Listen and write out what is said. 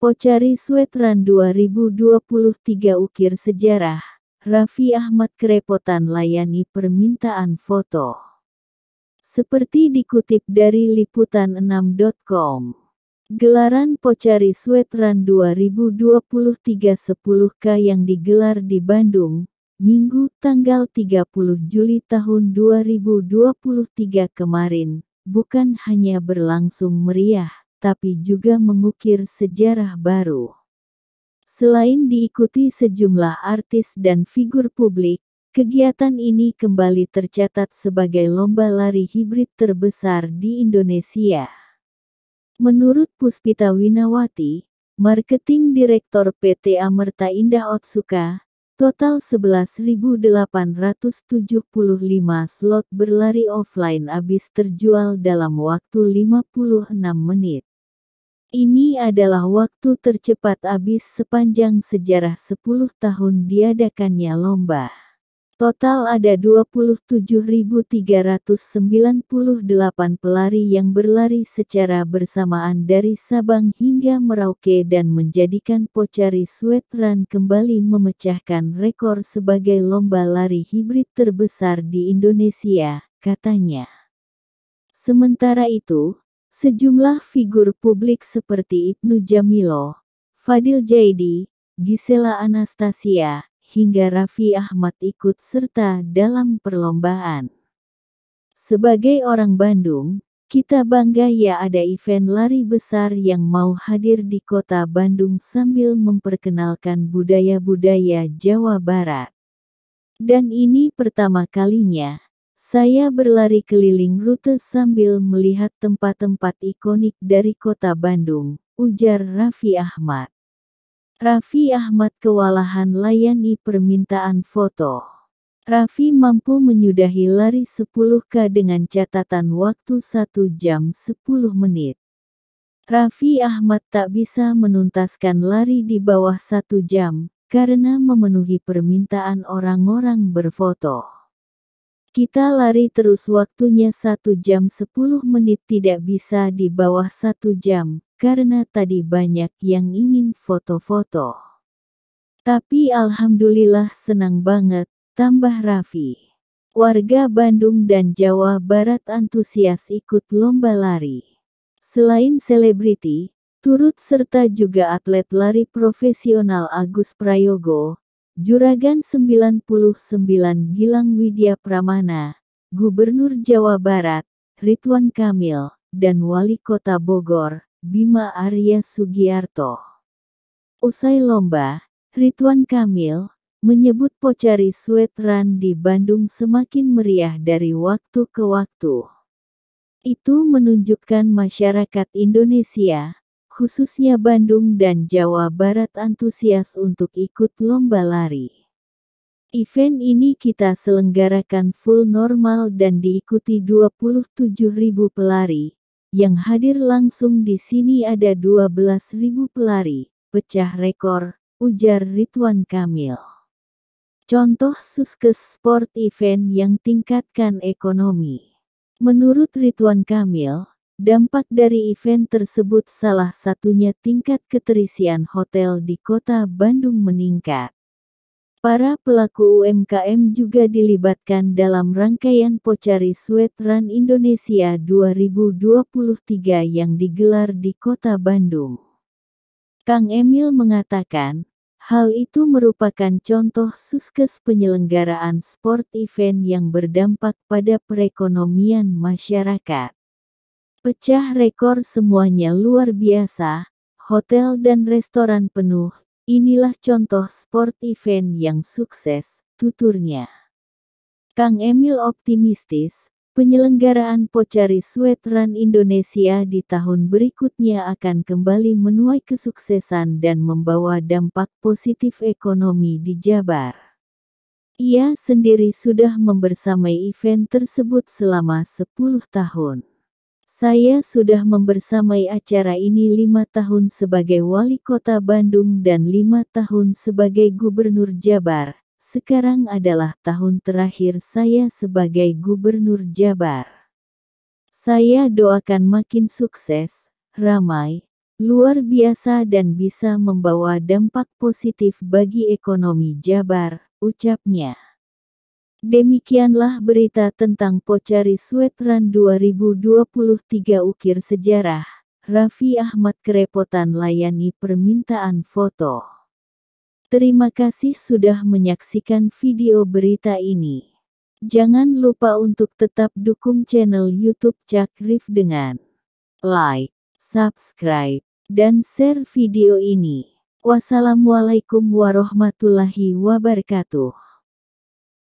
Pocari Swetran 2023 Ukir Sejarah, Raffi Ahmad kerepotan layani permintaan foto. Seperti dikutip dari liputan6.com, gelaran Pocari Swetran 2023 10K yang digelar di Bandung, Minggu tanggal 30 Juli tahun 2023 kemarin, bukan hanya berlangsung meriah tapi juga mengukir sejarah baru. Selain diikuti sejumlah artis dan figur publik, kegiatan ini kembali tercatat sebagai lomba lari hibrid terbesar di Indonesia. Menurut Puspita Winawati, Marketing Direktur PT Amerta Indah Otsuka, total 11.875 slot berlari offline habis terjual dalam waktu 56 menit. Ini adalah waktu tercepat habis sepanjang sejarah 10 tahun diadakannya lomba. Total ada 27.398 pelari yang berlari secara bersamaan dari Sabang hingga Merauke dan menjadikan Pocari Sweat Run kembali memecahkan rekor sebagai lomba lari hibrid terbesar di Indonesia, katanya. Sementara itu, Sejumlah figur publik seperti Ibnu Jamilo, Fadil Jaidi, Gisela Anastasia, hingga Raffi Ahmad ikut serta dalam perlombaan. Sebagai orang Bandung, kita bangga ya ada event lari besar yang mau hadir di kota Bandung sambil memperkenalkan budaya-budaya Jawa Barat. Dan ini pertama kalinya, saya berlari keliling rute sambil melihat tempat-tempat ikonik dari kota Bandung, ujar Raffi Ahmad. Raffi Ahmad kewalahan layani permintaan foto. Raffi mampu menyudahi lari 10K dengan catatan waktu 1 jam 10 menit. Raffi Ahmad tak bisa menuntaskan lari di bawah 1 jam, karena memenuhi permintaan orang-orang berfoto. Kita lari terus waktunya 1 jam 10 menit tidak bisa di bawah satu jam, karena tadi banyak yang ingin foto-foto. Tapi alhamdulillah senang banget, tambah Raffi. Warga Bandung dan Jawa Barat antusias ikut lomba lari. Selain selebriti, turut serta juga atlet lari profesional Agus Prayogo, Juragan 99 Gilang Widya Pramana, Gubernur Jawa Barat, Ridwan Kamil, dan Wali Kota Bogor, Bima Arya Sugiarto. Usai lomba, Ridwan Kamil menyebut Pocari Sweat Run di Bandung semakin meriah dari waktu ke waktu. Itu menunjukkan masyarakat Indonesia khususnya Bandung dan Jawa Barat antusias untuk ikut lomba lari. Event ini kita selenggarakan full normal dan diikuti 27.000 pelari. Yang hadir langsung di sini ada 12.000 pelari, pecah rekor, ujar Ridwan Kamil. Contoh Suskes Sport Event yang tingkatkan ekonomi. Menurut Ridwan Kamil, Dampak dari event tersebut salah satunya tingkat keterisian hotel di kota Bandung meningkat. Para pelaku UMKM juga dilibatkan dalam rangkaian Pocari Sweat Run Indonesia 2023 yang digelar di kota Bandung. Kang Emil mengatakan, hal itu merupakan contoh suskes penyelenggaraan sport event yang berdampak pada perekonomian masyarakat. Pecah rekor semuanya luar biasa, hotel dan restoran penuh, inilah contoh sport event yang sukses, tuturnya. Kang Emil optimistis, penyelenggaraan Pocari Sweat Run Indonesia di tahun berikutnya akan kembali menuai kesuksesan dan membawa dampak positif ekonomi di Jabar. Ia sendiri sudah membersamai event tersebut selama 10 tahun. Saya sudah membersamai acara ini lima tahun sebagai wali kota Bandung dan lima tahun sebagai gubernur Jabar. Sekarang adalah tahun terakhir saya sebagai gubernur Jabar. Saya doakan makin sukses, ramai, luar biasa dan bisa membawa dampak positif bagi ekonomi Jabar, ucapnya. Demikianlah berita tentang Pocari Sweat Run 2023 ukir sejarah. Raffi Ahmad kerepotan layani permintaan foto. Terima kasih sudah menyaksikan video berita ini. Jangan lupa untuk tetap dukung channel YouTube Cakrif dengan like, subscribe, dan share video ini. Wassalamualaikum warahmatullahi wabarakatuh.